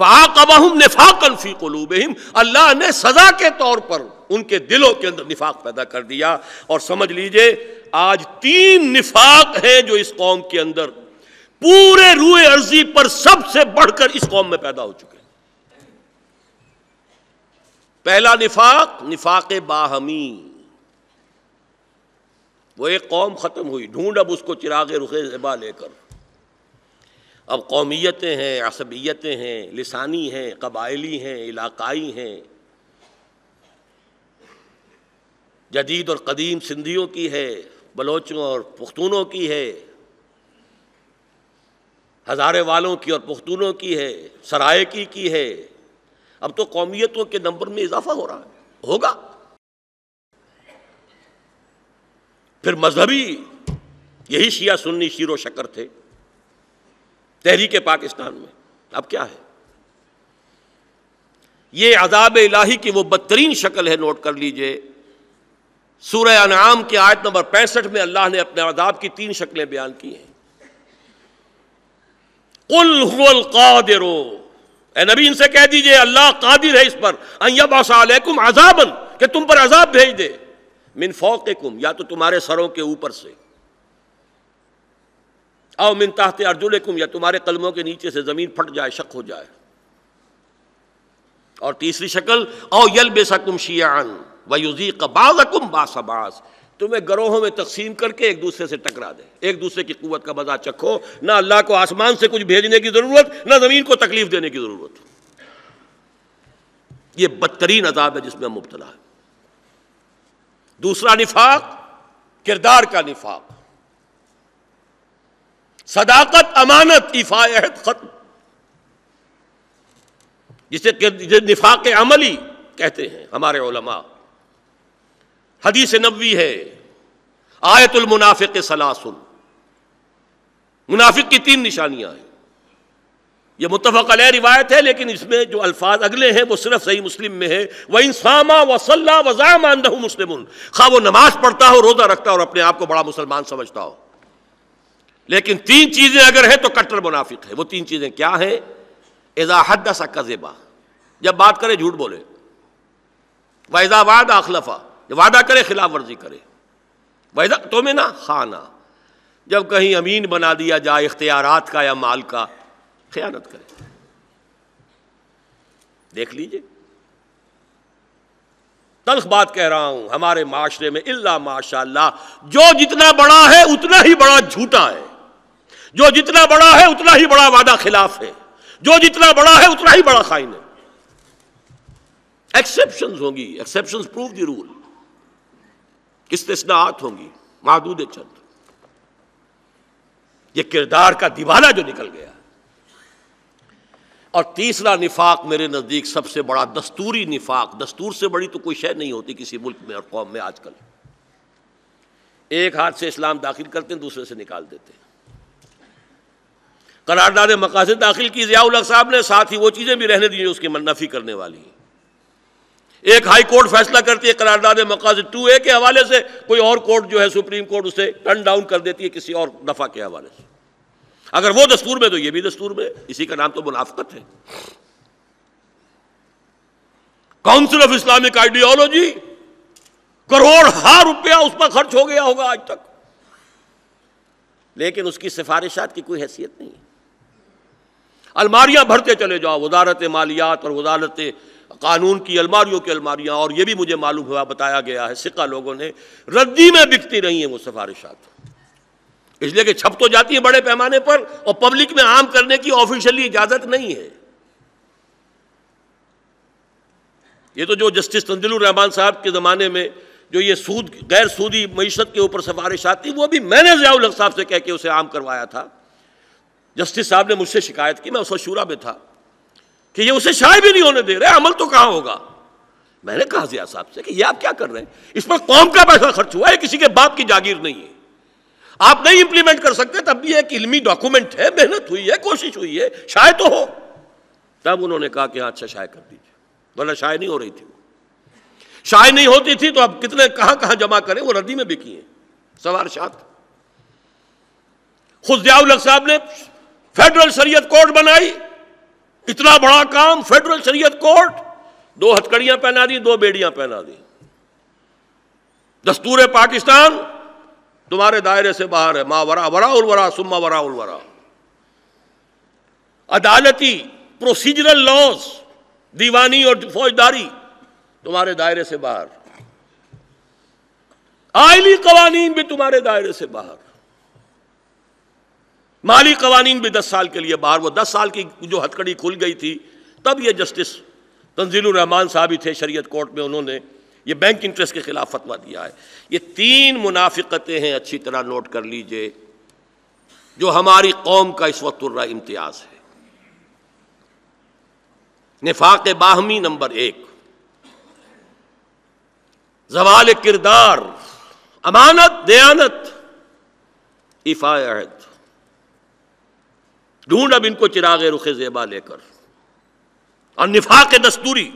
फ़ाकबहम निफाकन फ़ी अल्लाह ने सज़ा के तौर पर उनके दिलों के अंदर निफाक पैदा कर दिया और समझ लीजिए आज तीन निफाक है जो इस कौम के अंदर पूरे रूए अर्जी पर सबसे बढ़कर इस कौम में पैदा हो चुके पहला निफाक निफाक बाहमी वो एक कौम ख़त्म हुई ढूंढ अब उसको चिरागे रुखे जबा लेकर अब कौमियतें हैं असबियतें हैं लसानी हैं कबायली हैं इलाकाई हैं जदीद और कदीम सिंधियों की है बलोचों और पुख्तूनों की है हज़ारे वालों की और पुख्तूनों की है सरायकी की है अब तो कौमियतों के नंबर में इजाफा हो रहा है होगा फिर मजहबी यही शिया सुन्नी शीरो व शकर थे तहरीक पाकिस्तान में अब क्या है ये अजाब इलाही की वो बदतरीन शक्ल है नोट कर लीजिए सूर्य नाम के आयत नंबर पैंसठ में अल्लाह ने अपने अदाब की तीन शक्लें बयान की हैं उल कादिरो नबी इनसे कह दीजिए अल्लाह कादिर है इस पर अयबासम अजाबन के तुम पर अजाब भेज दे मिन या तो तुम्हारे सरों के ऊपर से औ मिनताहत कुम या तुम्हारे कलमों के नीचे से ज़मीन फट जाए शक हो जाए और तीसरी शक्ल औ यल बेसकुम शियान वयुजी कबाजकुम बासबास तुम्हें गरोहों में तकसीम करके एक दूसरे से टकरा दे एक दूसरे की कुत का मजा चखो ना अल्लाह को आसमान से कुछ भेजने की ज़रूरत ना ज़मीन को तकलीफ देने की ज़रूरत यह बदतरीन अदाब है जिसमें मुबतला है दूसरा निफाक किरदार का निफाक सदाकत अमानत इफायत खत्म जिसे निफाक अमली कहते हैं हमारे ओलमा हदीस नबी है आयतुल मुनाफिक सलासुल मुनाफिक की तीन निशानियां हैं यह मुतफ़ अलह रिवायत है लेकिन इसमें जो अल्फाज अगले हैं वो सिर्फ सही मुस्लिम में है वह इंसामा वसल्ला वजामान मुस्लिम खा वो नमाज पढ़ता हो रोज़ा रखता हो और अपने आप को बड़ा मुसलमान समझता हो लेकिन तीन चीज़ें अगर है तो कट्टर मुनाफिक है वो तीन चीज़ें क्या है एजा हद सा कजेबा जब बात करे झूठ बोले वैजा वादा अखलफा जब वादा करे खिलाफ वर्जी करे वैजा तो में ना खाना जब कहीं अमीन बना दिया जाए इख्तियारात का या माल का खयानत करे देख लीजिए तल्ख बात कह रहा हूं हमारे माशरे में इल्ला माशाला जो जितना बड़ा है उतना ही बड़ा झूठा है जो जितना बड़ा है उतना ही बड़ा वादा खिलाफ है जो जितना बड़ा है उतना ही बड़ा खाइन है एक्सेप्शन होंगी एक्सेप्शन प्रूव द रूल इस्तेनात होंगी महदूद चंद ये किरदार का दीवाना जो निकल गया और तीसरा निफाक मेरे नज़दीक सबसे बड़ा दस्तूरी निफाक दस्तूर से बड़ी तो कोई शय नहीं होती किसी मुल्क में और कौम में आजकल एक हाथ से इस्लाम दाखिल करते हैं दूसरे से निकाल देते हैं करारदाद मकासद दाखिल की ज़ियाउल साहब ने साथ ही वो चीज़ें भी रहने दी जो उसकी मनफी करने वाली हैं एक हाई कोर्ट फैसला करती है करारदाद मकासद टू ए के हवाले से कोई और कोर्ट जो है सुप्रीम कोर्ट उसे टर्न डाउन कर देती है किसी और दफ़ा के हवाले से अगर वो दस्तूर में तो यह भी दस्तूर में इसी का नाम तो मुनाफ्त है council of Islamic ideology crore हा रुपया उस पर खर्च हो गया होगा आज तक लेकिन उसकी सिफारिशात की कोई हैसियत नहीं अलमारियाँ भरते चले जाओ वजारत मालियात और वजारत कानून की अलमारियों की अलमारियाँ और ये भी मुझे मालूम हुआ बताया गया है सिक्का लोगों ने रद्दी में बिकती रही हैं वो सिफारिशात इसलिए कि छप तो जाती है बड़े पैमाने पर और पब्लिक में आम करने की ऑफिशियली इजाज़त नहीं है ये तो जो जस्टिस तंजिलुर रहमान साहब के ज़माने में जो ये सूद गैर सूदी मीशत के ऊपर सिफारिश आती वो भी मैंने जयाउल साहब से कह के उसे आम करवाया था जस्टिस साहब ने मुझसे शिकायत की मैं उस शूरा में था कि ये उसे शाये भी नहीं होने दे रहे अमल तो कहां होगा मैंने कहा जिया साहब से कि ये आप क्या कर रहे हैं इस पर कौम का पैसा खर्च हुआ है किसी के बाप की जागीर नहीं है आप नहीं इंप्लीमेंट कर सकते तब भी एक इलमी डॉक्यूमेंट है मेहनत हुई है कोशिश हुई है शायद तो हो तब उन्होंने कहा कि हाँ, अच्छा शायद कर दीजिए बोला शायद नहीं हो रही थी शाय नहीं होती थी तो आप कितने कहां कहाँ जमा करें वो रद्दी में बिकी है सवार शात साहब ने फेडरल शरीयत कोर्ट बनाई इतना बड़ा काम फेडरल शरीयत कोर्ट दो हथकड़ियां पहना दी दो बेड़ियां पहना दी दस्तूर पाकिस्तान तुम्हारे दायरे से बाहर है मा वरा वरा उलवरा सुम्मा वरा उलवरा अदालती प्रोसीजरल लॉज दीवानी और फौजदारी तुम्हारे दायरे से बाहर आयली कवानीन भी तुम्हारे दायरे से बाहर माली कवानीन भी दस साल के लिए बाहर वो दस साल की जो हथकड़ी खुल गई थी तब ये जस्टिस तंजील तंजीलरहमान साहब ही थे शरीयत कोर्ट में उन्होंने ये बैंक इंटरेस्ट के खिलाफ फतवा दिया है ये तीन मुनाफिकतें हैं अच्छी तरह नोट कर लीजिए जो हमारी कौम का इस वक्त इम्तियाज है निफाक बाहमी नंबर एक जवाल किरदार अमानत दयानत इफ़ायद ढूंढ अब इनको चिराग रुख जेबा लेकर और निफाक दस्तूरी